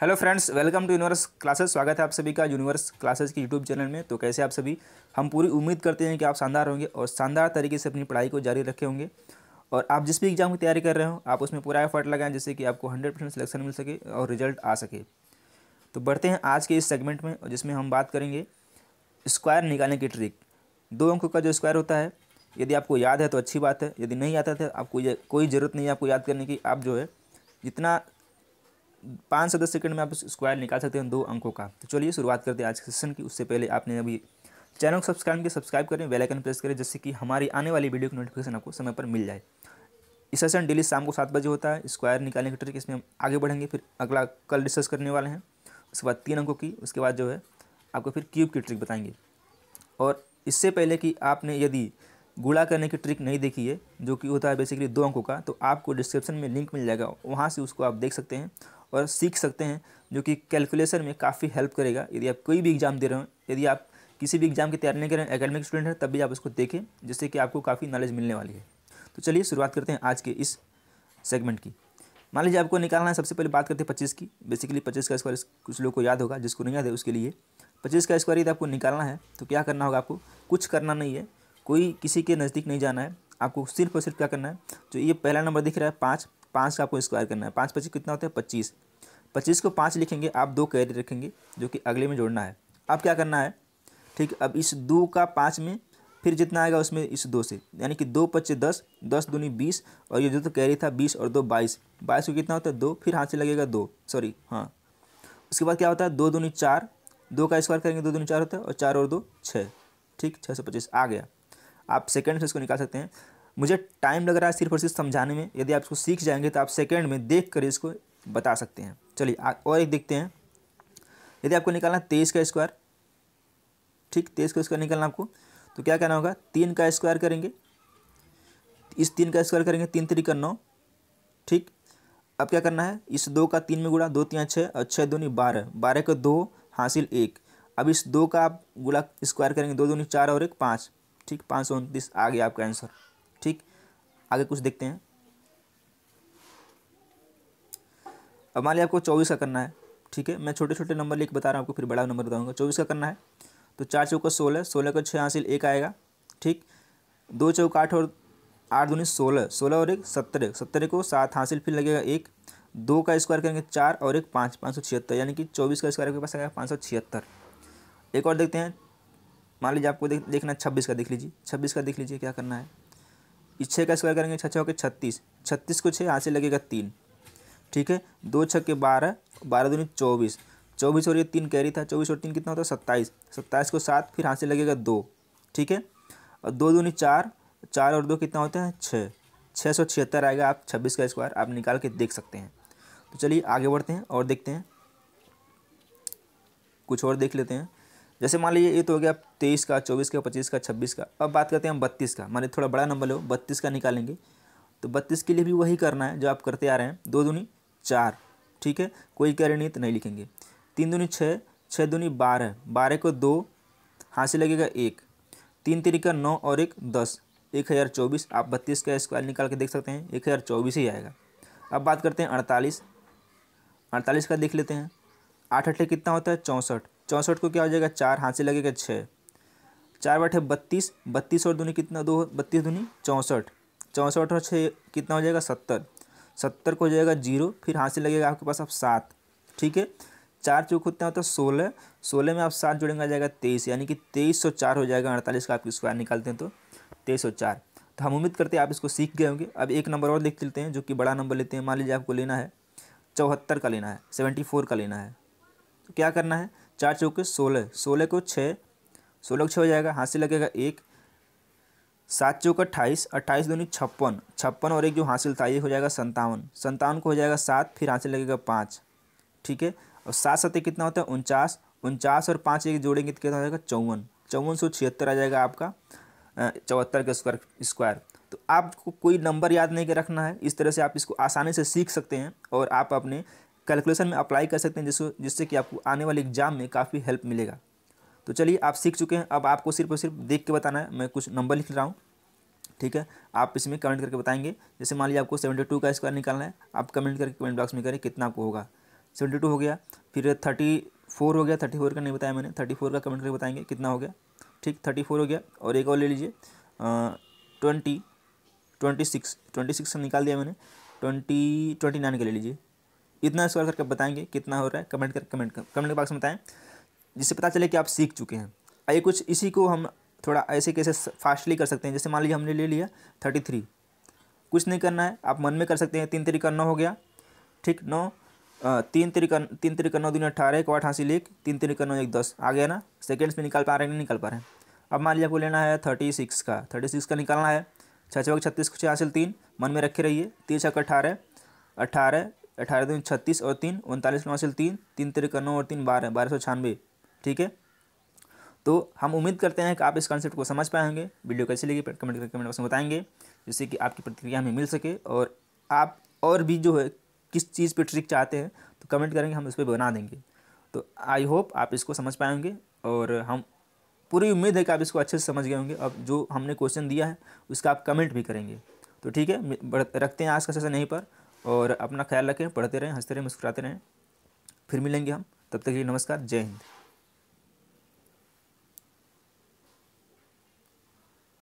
hello friends welcome to universe classes स्वागत है आप सभी का यूनिवर्स क्लासेस की यूट्यूब चैनल में तो कैसे आप सभी हम पूरी उम्मीद करते हैं कि आप शानदार होंगे और शानदार तरीके से अपनी पढ़ाई को जारी रखे होंगे और आप जिस भी एग्ज़ाम की तैयारी कर रहे हो आप उसमें पूरा एफर्ट लगाएं जिससे कि आपको हंड्रेड परसेंट सिलेक्शन मिल सके और रिजल्ट आ सके तो बढ़ते हैं आज के इस सेगमेंट में जिसमें हम बात करेंगे स्क्वायर निकालने की ट्रिक दो अंकों का जो स्क्वायर होता है यदि आपको याद है तो अच्छी बात है यदि नहीं आता था तो आपको कोई ज़रूरत नहीं है आपको याद करने की आप जो है जितना पाँच से दस सेकंड में आप स्क्वायर निकाल सकते हैं दो अंकों का तो चलिए शुरुआत करते हैं आज के सेशन की उससे पहले आपने अभी चैनल को सब्सक्राइब किया सब्सक्राइब करें बेलाइकन प्रेस करें जिससे कि हमारी आने वाली वीडियो की नोटिफिकेशन आपको समय पर मिल जाए इस सेशन डेली शाम को सात बजे होता है स्क्वायर निकालने की ट्रिक इसमें हम आगे बढ़ेंगे फिर अगला कल डिस्कस करने वाले हैं उसके बाद तीन अंकों की उसके बाद जो है आपको फिर क्यूब की ट्रिक बताएंगे और इससे पहले कि आपने यदि गुड़ा करने की ट्रिक नहीं देखी है जो कि होता है बेसिकली दो अंकों का तो आपको डिस्क्रिप्शन में लिंक मिल जाएगा वहाँ से उसको आप देख सकते हैं और सीख सकते हैं जो कि कैलकुलेशन में काफ़ी हेल्प करेगा यदि आप कोई भी एग्ज़ाम दे रहे हो यदि आप किसी भी एग्ज़ाम की तैयारी नहीं कर रहे हैं अकेडमिक स्टूडेंट हैं तब भी आप उसको देखें जिससे कि आपको काफ़ी नॉलेज मिलने वाली है तो चलिए शुरुआत करते हैं आज के इस सेगमेंट की मान लीजिए आपको निकालना है सबसे पहले बात करते हैं पच्चीस की बेसिकली पच्चीस का स्क्वायर कुछ लोग को याद होगा जिसको नहीं याद है उसके लिए पच्चीस का स्क्वायर यदि आपको निकालना है तो क्या करना होगा आपको कुछ करना नहीं है कोई किसी के नज़दीक नहीं जाना है आपको सिर्फ और सिर्फ क्या करना है जो ये पहला नंबर दिख रहा है पाँच पाँच का आपको स्क्वायर करना है पाँच पच्चीस कितना होता है पच्चीस पच्चीस को पाँच लिखेंगे आप दो कैरी रखेंगे जो कि अगले में जोड़ना है अब क्या करना है ठीक अब इस दो का पाँच में फिर जितना आएगा उसमें इस दो से यानी कि दो पच्चे दस दस दूनी बीस और ये जो तो कैरी था बीस और दो बाईस बाईस को कितना होता है दो फिर हाथ से लगेगा दो सॉरी हाँ उसके बाद क्या होता है दो दूनी चार दो का स्क्वायर करेंगे दो दूनी चार होता है और चार और दो छः ठीक छः सौ पच्चीस आ गया आप सेकेंड से इसको निकाल सकते हैं मुझे टाइम लग रहा है सिर्फ और सिर्फ समझाने में यदि आप इसको सीख जाएंगे तो आप सेकेंड में देख कर इसको बता सकते हैं चलिए और एक देखते हैं यदि आपको निकालना तेईस का स्क्वायर ठीक तेईस का स्क्वायर निकालना आपको तो क्या करना होगा तीन का स्क्वायर करेंगे इस तीन का स्क्वायर करेंगे तीन तरीका नौ ठीक अब क्या करना है इस दो का तीन में गुड़ा दो तीन छः और छः दोनी बारह बारह का दो हासिल एक अब इस दो का आप गुड़ा स्क्वायर करेंगे दो दूनी चार और एक पाँच ठीक पाँच सौ उनतीस आ गया आपका आंसर ठीक आगे कुछ देखते हैं अब मान लिया आपको चौबीस का करना है ठीक है मैं छोटे छोटे नंबर लिख बता रहा हूँ आपको फिर बड़ा नंबर बताऊँगा चौबीस का करना है तो चार चौका सोलह सोलह का छः हासिल एक आएगा ठीक दो चौक आठ और आठ दूनी सोलह सोलह और एक सत्रह सत्रह को सात हासिल फिर लगेगा एक दो का स्क्वायर करेंगे चार और एक पाँच पाँच सौ छिहत्तर यानी कि चौबीस का स्क्वायर के पास आएगा पाँच सौ छिहत्तर एक और देखते हैं मान लीजिए आपको देख देखना छब्बीस का देख लीजिए छब्बीस का देख लीजिए क्या करना है इस छः का स्क्वायर करेंगे छः छः होकर छत्तीस छत्तीस को छः यहाँ से लगेगा तीन ठीक है दो छः के बारह बारह दूनी चौबीस चौबीस और ये तीन कैरी था चौबीस और तीन कितना होता है सत्ताईस सत्ताईस को सात फिर यहाँ से लगेगा दो ठीक है और दो दूनी चार चार और दो कितना होता है छः छः सौ छिहत्तर आएगा आप छब्बीस का स्क्वायर आप निकाल के देख सकते हैं तो चलिए आगे बढ़ते हैं और देखते हैं कुछ और देख लेते हैं जैसे मान लीजिए ये तो हो गया तेईस का चौबीस का पच्चीस का छब्बीस का अब बात करते हैं हम बत्तीस का माने थोड़ा बड़ा नंबर लो बत्तीस का निकालेंगे तो बत्तीस के लिए भी वही करना है जो आप करते आ रहे हैं दो दूनी चार ठीक है कोई गणित नहीं तो नहीं लिखेंगे तीन दूनी छः छः दूनी बारह बारह को दो हाथ से लगेगा एक तीन तरीका नौ और एक दस एक हज़ार चौबीस आप बत्तीस का स्क्वायर निकाल के देख सकते हैं एक हज़ार चौबीस ही आएगा अब बात करते हैं अड़तालीस अड़तालीस का देख लेते हैं आठ अट्ठे कितना होता है चौंसठ चौंसठ को क्या हो जाएगा चार हाथ से लगेगा छः चार बैठे बत्तीस बत्तीस और धुनी कितना दो बत्तीस धुनी चौंसठ चौंसठ और छः कितना हो जाएगा सत्तर सत्तर को हो जाएगा जीरो फिर हाथ से लगेगा आपके पास आप सात ठीक है चार चौक होते हैं तो सोलह सोलह में आप सात जोड़ेंगे जाएगा तेईस यानी कि तेईस सौ चार हो जाएगा अड़तालीस का आपकी स्क्वायर निकालते हैं तो तेईस सौ चार तो हम उम्मीद करते हैं आप इसको सीख गए होंगे अब एक नंबर और देख चलते हैं जो कि बड़ा नंबर लेते हैं मान लीजिए आपको लेना है चौहत्तर का लेना है सेवेंटी फोर का लेना है तो क्या करना है चार चौके सोलह सोलह को छः सोलह को छः हो जाएगा हाँसी लगेगा एक सात चौक अट्ठाईस अट्ठाईस दूनी छप्पन छप्पन और एक जो हासिल था ये हो जाएगा संतावन संतावन को हो जाएगा सात फिर हासिल लगेगा पाँच ठीक है और सात सत्य कितना होता है उनचास उनचास और पाँच एक जोड़ेंगे तो कितना हो जाएगा चौवन चौवन सौ छिहत्तर आ जाएगा आपका चौहत्तर का स्क्वायर स्क्वायर तो आपको कोई नंबर याद नहीं के रखना है इस तरह से आप इसको आसानी से सीख सकते हैं और आप अपने कैलकुलेशन में अप्लाई कर सकते हैं जिसको जिससे कि आपको आने वाले एग्जाम में काफ़ी हेल्प मिलेगा तो चलिए आप सीख चुके हैं अब आपको सिर्फ और सिर्फ देख के बताना है मैं कुछ नंबर लिख रहा हूँ ठीक है आप इसमें कमेंट करके बताएंगे जैसे मान लीजिए आपको सेवेंटी टू का स्क्वायर निकालना है आप कमेंट करके कमेंट बॉक्स में करें कितना आपको होगा सेवेंटी टू हो गया फिर थर्टी फोर हो गया थर्टी फोर का नहीं बताया मैंने थर्टी फोर का कमेंट करके बताएंगे कितना हो गया ठीक थर्टी फोर हो गया और एक और ले लीजिए twenty twenty six twenty six का निकाल दिया मैंने ट्वेंटी ट्वेंटी नाइन का ले लीजिए इतना स्क्वायर करके बताएंगे कितना हो रहा है कमेंट कर कमेंट कर कमेंट बॉक्स में बताएं जिससे पता चले कि आप सीख चुके हैं आइए कुछ इसी को हम थोड़ा ऐसे कैसे फास्टली कर सकते हैं जैसे मान लीजिए हमने ले लिया थर्टी थ्री कुछ नहीं करना है आप मन में कर सकते हैं तीन तरीका नौ हो गया ठीक नौ तीन तरीका तीन तरीका नौ दिन अठारह एक अठासी लेख तीन तरीका नौ एक दस आ गया ना सेकेंड्स में निकाल पा रहे हैं नहीं निकाल पा रहे हैं अब मान लीजिए आपको लेना है थर्टी सिक्स का थर्टी सिक्स का निकालना है छः छः छत्तीस छः हासिल तीन मन में रखे रहिए तीन छः अठारह अट्ठारह अठारह दून छत्तीस और तीन उनतालीस नवासिल तीन तीन का नौ और तीन बारह बारह सौ छानवे ठीक है तो हम उम्मीद करते हैं कि आप इस कॉन्सेप्ट को समझ पाएंगे वीडियो कैसी लगी कमेंट करके कमेंट बॉक्स में बताएंगे जिससे कि आपकी प्रतिक्रिया हमें मिल सके और आप और भी जो है किस चीज़ पे ट्रिक चाहते हैं तो कमेंट करेंगे हम उस पर बना देंगे तो आई होप आप इसको समझ पाएंगे और हम पूरी उम्मीद है कि आप इसको अच्छे से समझ गए होंगे अब जो हमने क्वेश्चन दिया है उसका आप कमेंट भी करेंगे तो ठीक है रखते हैं आज का सेशन यहीं पर और अपना ख्याल रखें पढ़ते रहें हंसते रहें मुस्कुराते रहें फिर मिलेंगे हम तब तक के लिए नमस्कार जय हिंद